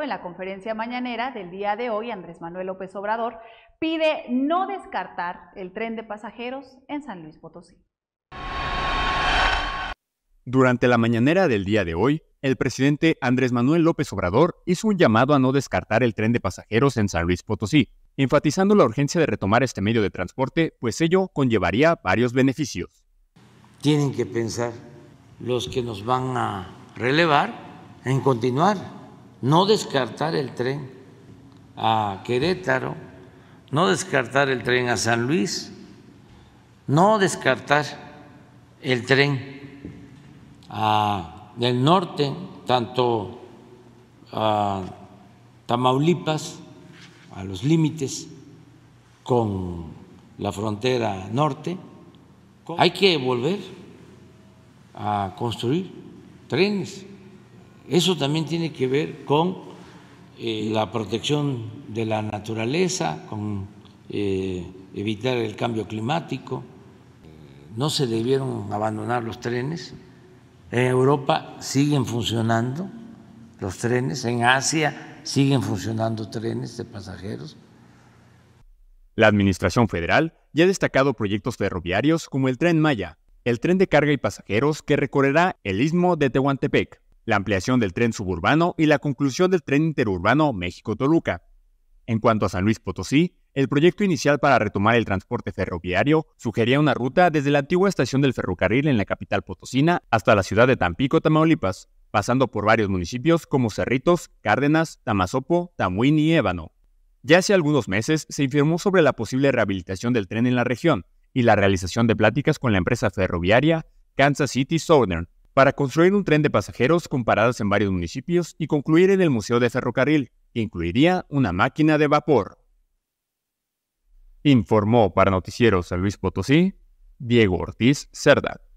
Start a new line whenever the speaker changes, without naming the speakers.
en la conferencia mañanera del día de hoy, Andrés Manuel López Obrador pide no descartar el tren de pasajeros en San Luis Potosí. Durante la mañanera del día de hoy, el presidente Andrés Manuel López Obrador hizo un llamado a no descartar el tren de pasajeros en San Luis Potosí, enfatizando la urgencia de retomar este medio de transporte, pues ello conllevaría varios beneficios. Tienen que pensar
los que nos van a relevar en continuar no descartar el tren a Querétaro, no descartar el tren a San Luis, no descartar el tren del norte, tanto a Tamaulipas, a los límites con la frontera norte. Hay que volver a construir trenes eso también tiene que ver con eh, la protección de la naturaleza, con eh, evitar el cambio climático. No se debieron abandonar los trenes. En Europa siguen funcionando los trenes, en Asia siguen funcionando trenes de pasajeros.
La Administración Federal ya ha destacado proyectos ferroviarios como el Tren Maya, el tren de carga y pasajeros que recorrerá el istmo de Tehuantepec la ampliación del tren suburbano y la conclusión del tren interurbano México-Toluca. En cuanto a San Luis Potosí, el proyecto inicial para retomar el transporte ferroviario sugería una ruta desde la antigua estación del ferrocarril en la capital potosina hasta la ciudad de Tampico, Tamaulipas, pasando por varios municipios como Cerritos, Cárdenas, Tamazopo, Tamuín y Ébano. Ya hace algunos meses se informó sobre la posible rehabilitación del tren en la región y la realización de pláticas con la empresa ferroviaria Kansas City Southern para construir un tren de pasajeros con paradas en varios municipios y concluir en el Museo de Ferrocarril, que incluiría una máquina de vapor. Informó
para Noticieros a Luis Potosí, Diego Ortiz Cerdat.